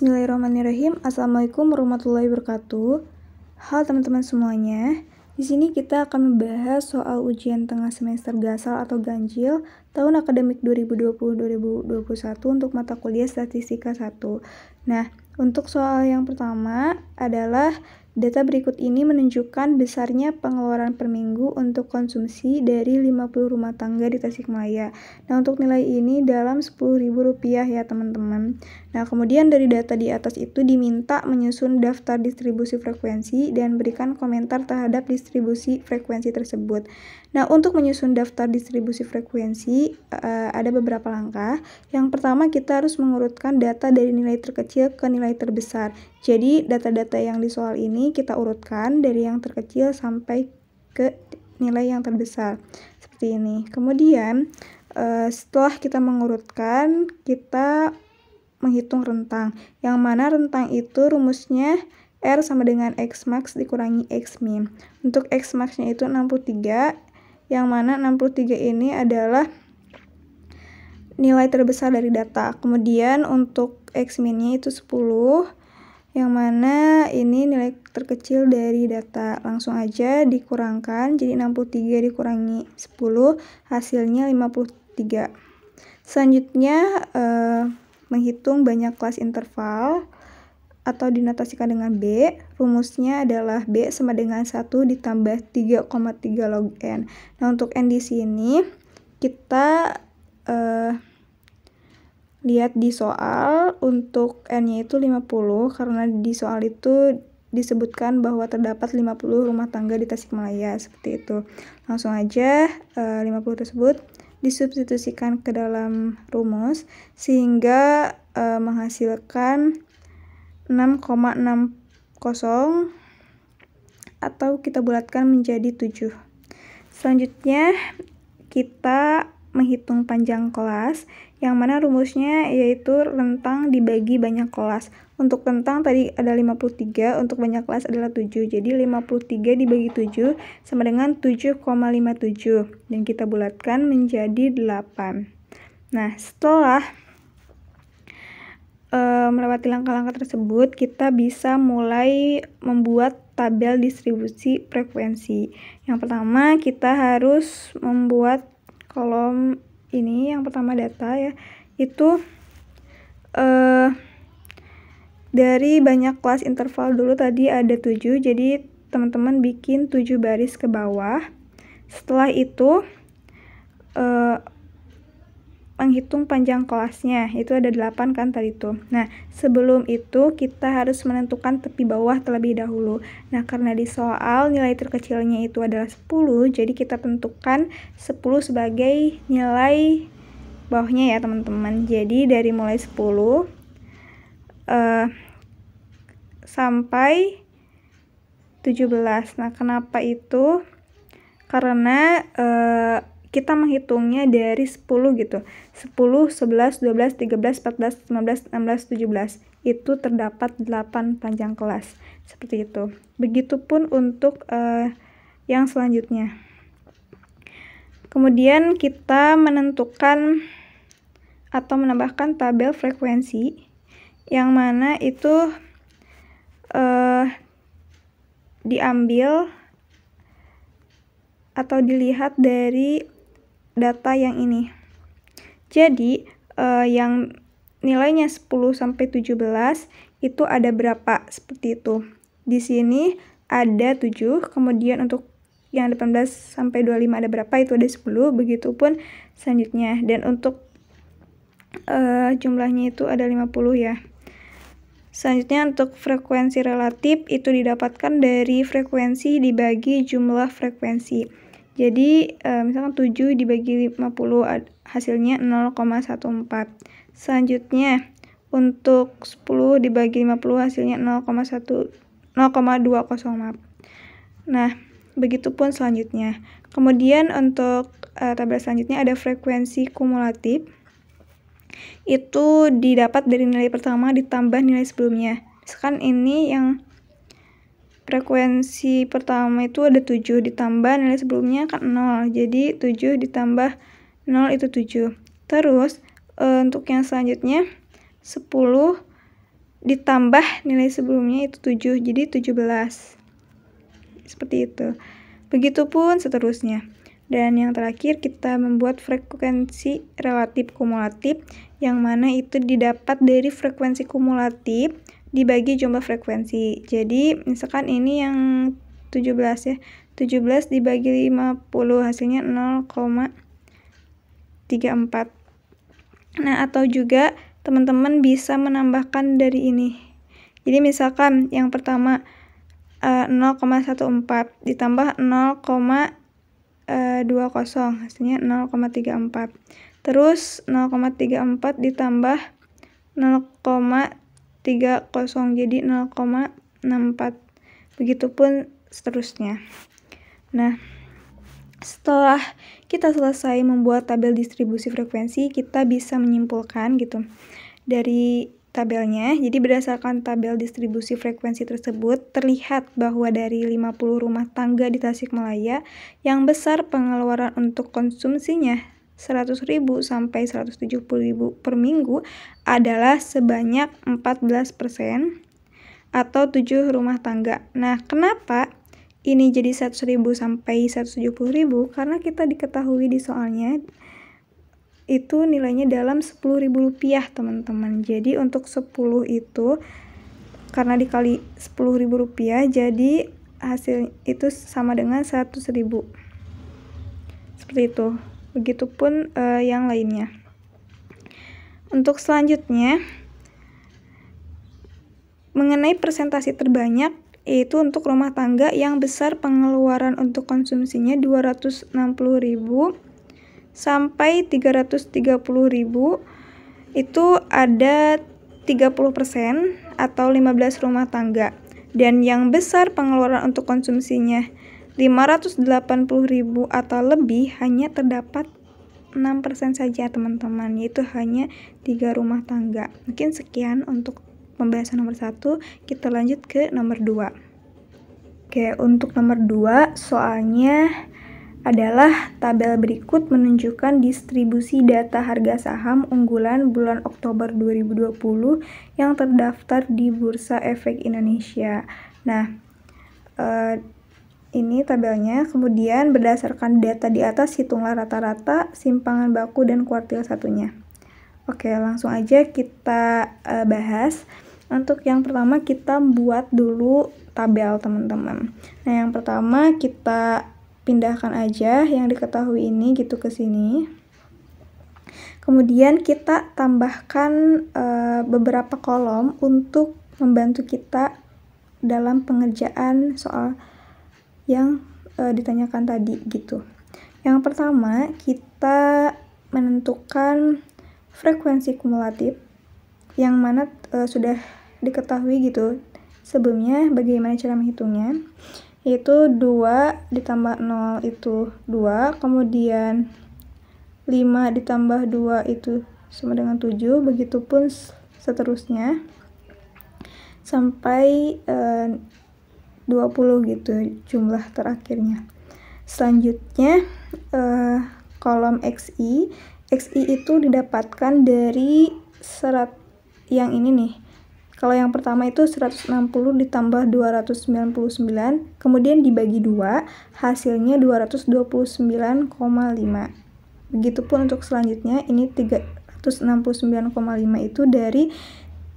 Bismillahirrahmanirrahim. Assalamualaikum warahmatullahi wabarakatuh. Halo teman-teman semuanya. Di sini kita akan membahas soal ujian tengah semester gasal atau ganjil tahun akademik 2020-2021 untuk mata kuliah statistika 1. Nah, untuk soal yang pertama adalah Data berikut ini menunjukkan besarnya pengeluaran per minggu untuk konsumsi dari 50 rumah tangga di Tasikmalaya. Nah, untuk nilai ini dalam Rp10.000 ya, teman-teman. Nah, kemudian dari data di atas itu diminta menyusun daftar distribusi frekuensi dan berikan komentar terhadap distribusi frekuensi tersebut. Nah, untuk menyusun daftar distribusi frekuensi uh, ada beberapa langkah. Yang pertama, kita harus mengurutkan data dari nilai terkecil ke nilai terbesar. Jadi data-data yang di soal ini kita urutkan dari yang terkecil sampai ke nilai yang terbesar. Seperti ini. Kemudian eh, setelah kita mengurutkan, kita menghitung rentang. Yang mana rentang itu rumusnya R sama dengan X max dikurangi X min. Untuk X maxnya itu 63, yang mana 63 ini adalah nilai terbesar dari data. Kemudian untuk X minnya itu 10, yang mana ini nilai terkecil dari data. Langsung aja dikurangkan, jadi 63 dikurangi 10, hasilnya 53. Selanjutnya, eh, menghitung banyak kelas interval atau dinotasikan dengan B. Rumusnya adalah B sama dengan 1 ditambah 3,3 log N. Nah, untuk N di sini, kita... Eh, lihat di soal untuk N-nya itu 50 karena di soal itu disebutkan bahwa terdapat 50 rumah tangga di Tasikmalaya seperti itu. Langsung aja eh, uh, 50 tersebut disubstitusikan ke dalam rumus sehingga uh, menghasilkan 6,60 atau kita bulatkan menjadi 7. Selanjutnya kita menghitung panjang kelas yang mana rumusnya yaitu rentang dibagi banyak kelas. Untuk rentang tadi ada 53, untuk banyak kelas adalah 7. Jadi 53 dibagi 7 sama dengan 7,57 dan kita bulatkan menjadi 8. Nah, setelah e, melewati langkah-langkah tersebut, kita bisa mulai membuat tabel distribusi frekuensi. Yang pertama, kita harus membuat kolom ini yang pertama data ya itu uh, dari banyak kelas interval dulu tadi ada 7 jadi teman-teman bikin 7 baris ke bawah setelah itu uh, menghitung panjang kelasnya itu ada 8 kan tadi itu nah sebelum itu kita harus menentukan tepi bawah terlebih dahulu nah karena di soal nilai terkecilnya itu adalah 10 jadi kita tentukan 10 sebagai nilai bawahnya ya teman-teman jadi dari mulai 10 uh, eh, sampai 17 nah kenapa itu karena uh, kita menghitungnya dari 10 gitu. 10, 11, 12, 13, 14, 15, 16, 17. Itu terdapat 8 panjang kelas. Seperti itu. Begitupun untuk uh, yang selanjutnya. Kemudian kita menentukan atau menambahkan tabel frekuensi yang mana itu uh, diambil atau dilihat dari data yang ini. Jadi, uh, yang nilainya 10 sampai 17 itu ada berapa seperti itu. Di sini ada 7, kemudian untuk yang 18 sampai 25 ada berapa itu ada 10, begitupun selanjutnya. Dan untuk uh, jumlahnya itu ada 50 ya. Selanjutnya untuk frekuensi relatif itu didapatkan dari frekuensi dibagi jumlah frekuensi. Jadi e, misalkan 7 dibagi 50 hasilnya 0,14. Selanjutnya untuk 10 dibagi 50 hasilnya 0,1 0,20 maaf. Nah, begitupun selanjutnya. Kemudian untuk e, tabel selanjutnya ada frekuensi kumulatif itu didapat dari nilai pertama ditambah nilai sebelumnya. Misalkan ini yang frekuensi pertama itu ada 7 ditambah nilai sebelumnya kan 0. Jadi 7 ditambah 0 itu 7. Terus e, untuk yang selanjutnya 10 ditambah nilai sebelumnya itu 7. Jadi 17. Seperti itu. Begitupun seterusnya. Dan yang terakhir kita membuat frekuensi relatif kumulatif yang mana itu didapat dari frekuensi kumulatif dibagi jumlah frekuensi. Jadi misalkan ini yang 17 ya. 17 dibagi 50 hasilnya 0,34. Nah, atau juga teman-teman bisa menambahkan dari ini. Jadi misalkan yang pertama uh, eh, 0,14 ditambah 0,20 hasilnya 0,34. Terus 0,34 ditambah 0,34 tiga kosong jadi 0,64 begitupun seterusnya nah setelah kita selesai membuat tabel distribusi frekuensi kita bisa menyimpulkan gitu dari tabelnya. Jadi berdasarkan tabel distribusi frekuensi tersebut, terlihat bahwa dari 50 rumah tangga di Tasikmalaya yang besar pengeluaran untuk konsumsinya 100.000 sampai 170.000 per minggu adalah sebanyak 14% atau 7 rumah tangga. Nah, kenapa ini jadi 100.000 sampai 170.000? Karena kita diketahui di soalnya itu nilainya dalam 10.000 rupiah teman-teman jadi untuk 10 itu karena dikali 10.000 rupiah jadi hasil itu sama dengan 100.000 seperti itu begitupun uh, yang lainnya. Untuk selanjutnya mengenai presentasi terbanyak yaitu untuk rumah tangga yang besar pengeluaran untuk konsumsinya 260.000 sampai 330.000 itu ada 30% atau 15 rumah tangga dan yang besar pengeluaran untuk konsumsinya 580.000 atau lebih hanya terdapat 6% saja teman-teman yaitu hanya tiga rumah tangga mungkin sekian untuk pembahasan nomor satu kita lanjut ke nomor 2 oke untuk nomor 2 soalnya adalah tabel berikut menunjukkan distribusi data harga saham unggulan bulan Oktober 2020 yang terdaftar di Bursa Efek Indonesia. Nah, eh, ini tabelnya. Kemudian berdasarkan data di atas, hitunglah rata-rata simpangan baku dan kuartil satunya. Oke, langsung aja kita uh, bahas. Untuk yang pertama kita buat dulu tabel teman-teman. Nah, yang pertama kita pindahkan aja yang diketahui ini gitu ke sini. Kemudian kita tambahkan uh, beberapa kolom untuk membantu kita dalam pengerjaan soal yang e, ditanyakan tadi gitu. Yang pertama, kita menentukan frekuensi kumulatif yang mana e, sudah diketahui gitu sebelumnya bagaimana cara menghitungnya yaitu 2 ditambah 0 itu 2 kemudian 5 ditambah 2 itu sama dengan 7 pun seterusnya sampai e, 20 gitu jumlah terakhirnya. Selanjutnya uh, kolom XI, XI itu didapatkan dari serat yang ini nih. Kalau yang pertama itu 160 ditambah 299, kemudian dibagi dua, hasilnya 229,5. Begitupun untuk selanjutnya, ini 369,5 itu dari 300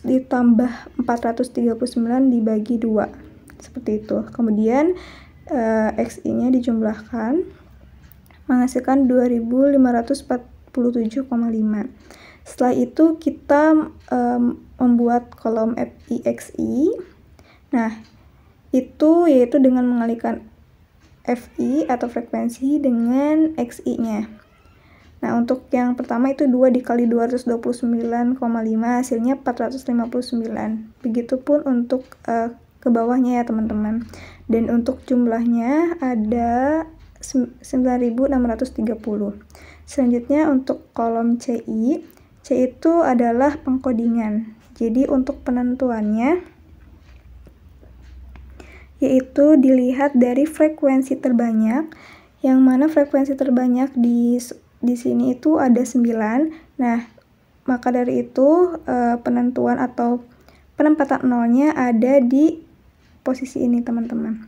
ditambah 439 dibagi 2 seperti itu kemudian eh, xi nya dijumlahkan menghasilkan 2547,5 setelah itu kita eh, membuat kolom FIXI nah itu yaitu dengan mengalihkan FI atau frekuensi dengan XI nya Nah, untuk yang pertama itu 2 dikali 229,5 hasilnya 459. Begitupun untuk uh, ke bawahnya ya, teman-teman. Dan untuk jumlahnya ada 9630. Selanjutnya untuk kolom CI, C itu adalah pengkodingan. Jadi untuk penentuannya yaitu dilihat dari frekuensi terbanyak yang mana frekuensi terbanyak di di sini itu ada 9. Nah, maka dari itu e, penentuan atau penempatan nolnya ada di posisi ini, teman-teman.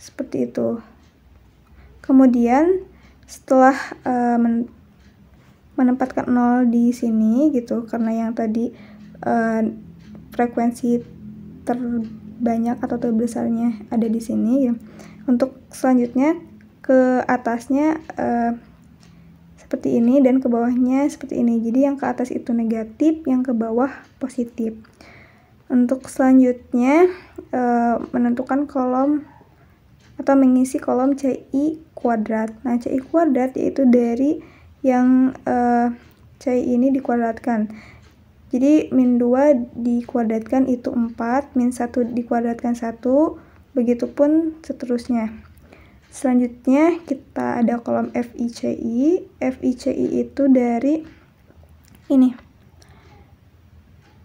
Seperti itu. Kemudian setelah e, men menempatkan nol di sini gitu karena yang tadi e, frekuensi terbanyak atau terbesarnya ada di sini ya. Untuk selanjutnya ke atasnya uh, seperti ini dan ke bawahnya seperti ini. Jadi yang ke atas itu negatif, yang ke bawah positif. Untuk selanjutnya e, menentukan kolom atau mengisi kolom CI kuadrat. Nah, CI kuadrat yaitu dari yang e, eh, CI ini dikuadratkan. Jadi, min 2 dikuadratkan itu 4, min 1 dikuadratkan 1, begitupun seterusnya. Selanjutnya kita ada kolom FICI. FICI itu dari ini.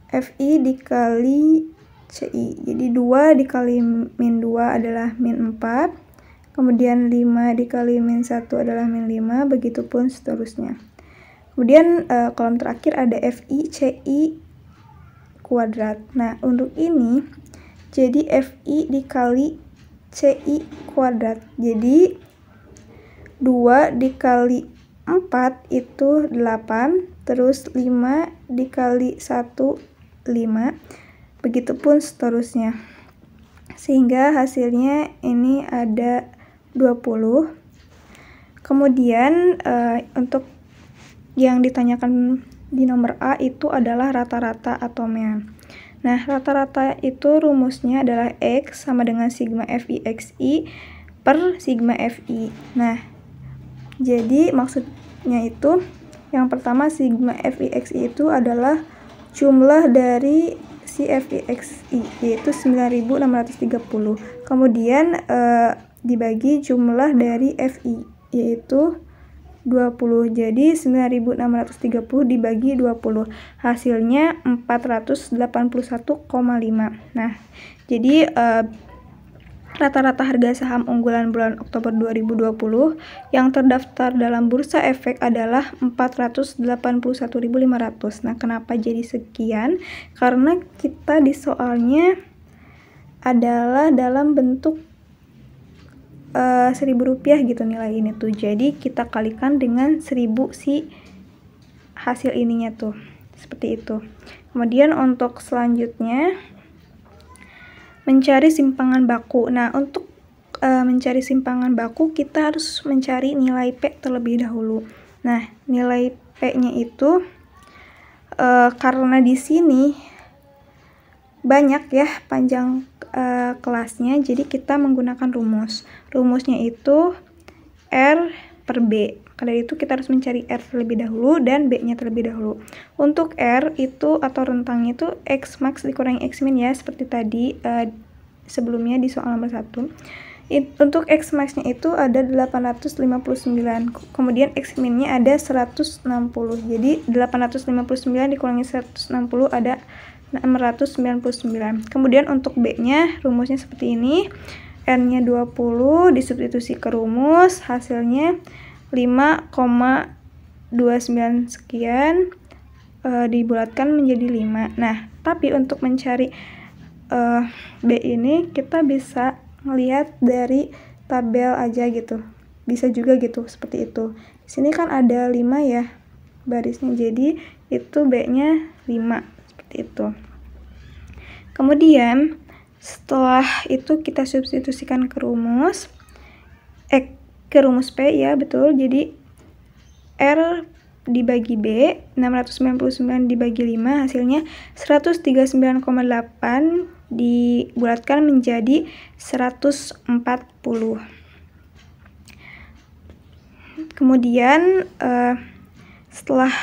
FI dikali CI. Jadi 2 dikali min 2 adalah min 4. Kemudian 5 dikali min 1 adalah min 5. Begitupun seterusnya. Kemudian eh, kolom terakhir ada FICI kuadrat. Nah, untuk ini jadi FI dikali CI kuadrat. Jadi 2 dikali 4 itu 8, terus 5 dikali 1 5. Begitupun seterusnya. Sehingga hasilnya ini ada 20. Kemudian eh, untuk yang ditanyakan di nomor A itu adalah rata-rata atomnya. Nah, rata-rata itu rumusnya adalah X sama dengan sigma XI per sigma FI. Nah, jadi maksudnya itu yang pertama sigma XI itu adalah jumlah dari si XI yaitu 9630. Kemudian eh, dibagi jumlah dari FI yaitu 20. Jadi 9630 dibagi 20. Hasilnya 481,5. Nah, jadi rata eh, rata-rata harga saham unggulan bulan Oktober 2020 yang terdaftar dalam bursa efek adalah 481.500. Nah, kenapa jadi sekian? Karena kita di soalnya adalah dalam bentuk uh, rupiah gitu nilai ini tuh jadi kita kalikan dengan seribu si hasil ininya tuh seperti itu kemudian untuk selanjutnya mencari simpangan baku nah untuk uh, mencari simpangan baku kita harus mencari nilai P terlebih dahulu nah nilai P nya itu uh, karena di sini banyak ya panjang uh, kelasnya jadi kita menggunakan rumus rumusnya itu R per B Karena itu kita harus mencari R terlebih dahulu dan B-nya terlebih dahulu. Untuk R itu atau rentangnya itu X max dikurangi X min ya, seperti tadi uh, sebelumnya di soal nomor 1. It, untuk X max-nya itu ada 859, kemudian X min-nya ada 160. Jadi 859 dikurangi 160 ada 699. Kemudian untuk B-nya rumusnya seperti ini. N-nya 20 disubstitusi ke rumus, hasilnya 5,29 sekian e, dibulatkan menjadi 5. Nah, tapi untuk mencari e, B ini kita bisa melihat dari tabel aja gitu. Bisa juga gitu seperti itu. Di sini kan ada 5 ya barisnya. Jadi itu B-nya 5 seperti itu kemudian setelah itu kita substitusikan ke rumus eh ke rumus P ya betul jadi R dibagi B 699 dibagi 5 hasilnya 139,8 dibulatkan menjadi 140 kemudian uh, setelah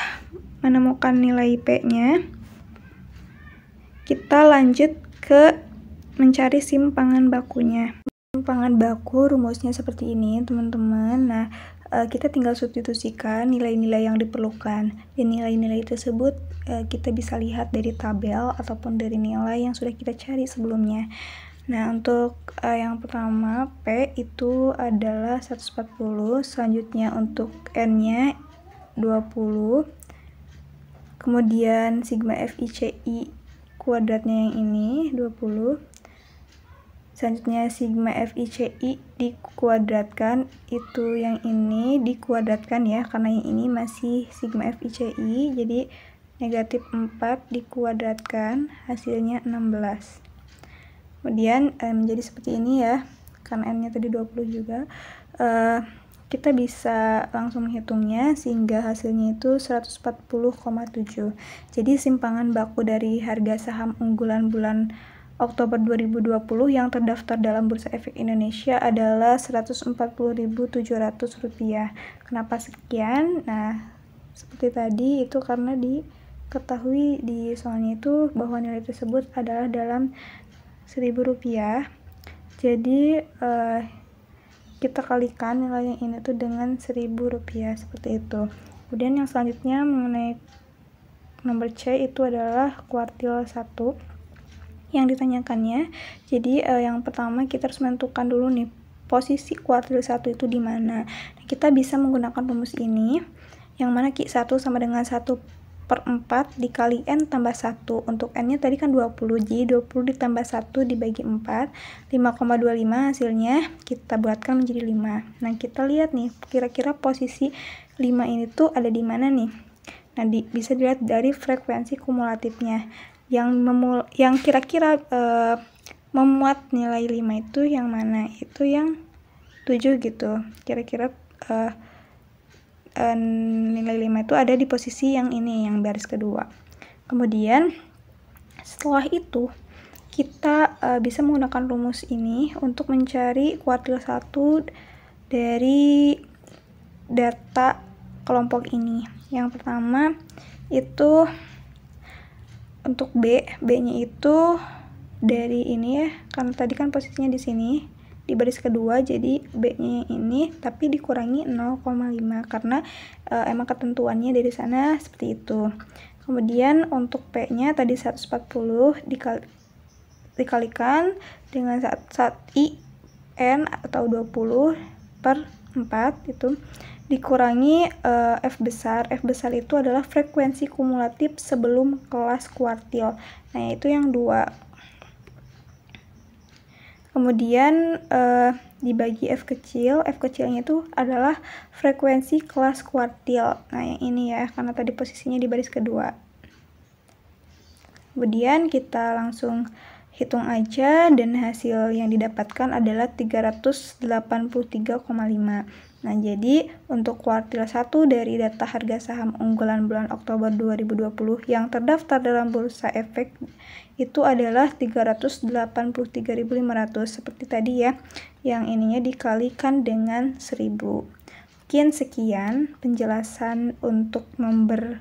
menemukan nilai P nya kita lanjut ke mencari simpangan bakunya. Simpangan baku rumusnya seperti ini, teman-teman. Nah, eh, kita tinggal substitusikan nilai-nilai yang diperlukan. Dan nilai-nilai tersebut eh, kita bisa lihat dari tabel ataupun dari nilai yang sudah kita cari sebelumnya. Nah, untuk eh, yang pertama P itu adalah 140, selanjutnya untuk N-nya 20. Kemudian sigma FICI kuadratnya yang ini 20 selanjutnya sigma FICI dikuadratkan itu yang ini dikuadratkan ya karena yang ini masih sigma FICI jadi negatif 4 dikuadratkan hasilnya 16 kemudian eh, menjadi seperti ini ya karena n-nya tadi 20 juga eh, kita bisa langsung menghitungnya sehingga hasilnya itu 140,7. Jadi simpangan baku dari harga saham unggulan bulan Oktober 2020 yang terdaftar dalam Bursa Efek Indonesia adalah Rp140.700. Kenapa sekian? Nah, seperti tadi itu karena diketahui di soalnya itu bahwa nilai tersebut adalah dalam Rp1.000. Jadi, eh, kita kalikan nilai yang ini tuh dengan seribu rupiah seperti itu kemudian yang selanjutnya mengenai nomor C itu adalah kuartil 1 yang ditanyakannya jadi eh, yang pertama kita harus menentukan dulu nih posisi kuartil 1 itu di mana nah, kita bisa menggunakan rumus ini yang mana Q1 sama dengan 1 per 4 dikali N tambah 1. Untuk N-nya tadi kan 20, jadi 20 ditambah 1 dibagi 4. 5,25 hasilnya kita bulatkan menjadi 5. Nah, kita lihat nih, kira-kira posisi 5 ini tuh ada di mana nih? Nah, di, bisa dilihat dari frekuensi kumulatifnya. Yang memul yang kira-kira uh, memuat nilai 5 itu yang mana? Itu yang 7 gitu. Kira-kira uh, Eh, nilai 5 itu ada di posisi yang ini, yang baris kedua. Kemudian setelah itu kita e, bisa menggunakan rumus ini untuk mencari kuartil 1 dari data kelompok ini. Yang pertama itu untuk B, B-nya itu dari ini ya, karena tadi kan posisinya di sini di baris kedua jadi B-nya ini tapi dikurangi 0,5 karena e, emang ketentuannya dari sana seperti itu. Kemudian untuk P-nya tadi 140 dikali, dikalikan dengan saat, saat I N atau 20 per 4 itu dikurangi e, F besar. F besar itu adalah frekuensi kumulatif sebelum kelas kuartil. Nah, itu yang dua Kemudian uh, dibagi F kecil, F kecilnya itu adalah frekuensi kelas kuartil. Nah, yang ini ya, karena tadi posisinya di baris kedua. Kemudian kita langsung hitung aja dan hasil yang didapatkan adalah 383,5. Nah, jadi untuk kuartil 1 dari data harga saham unggulan bulan Oktober 2020 yang terdaftar dalam bursa efek itu adalah 383.500 seperti tadi ya, yang ininya dikalikan dengan 1000. Mungkin sekian penjelasan untuk nomor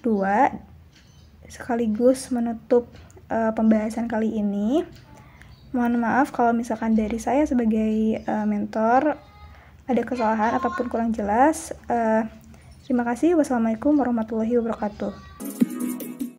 2 sekaligus menutup uh, pembahasan kali ini. Mohon maaf kalau misalkan dari saya sebagai uh, mentor ada kesalahan ataupun kurang jelas. Uh, terima kasih. Wassalamualaikum warahmatullahi wabarakatuh.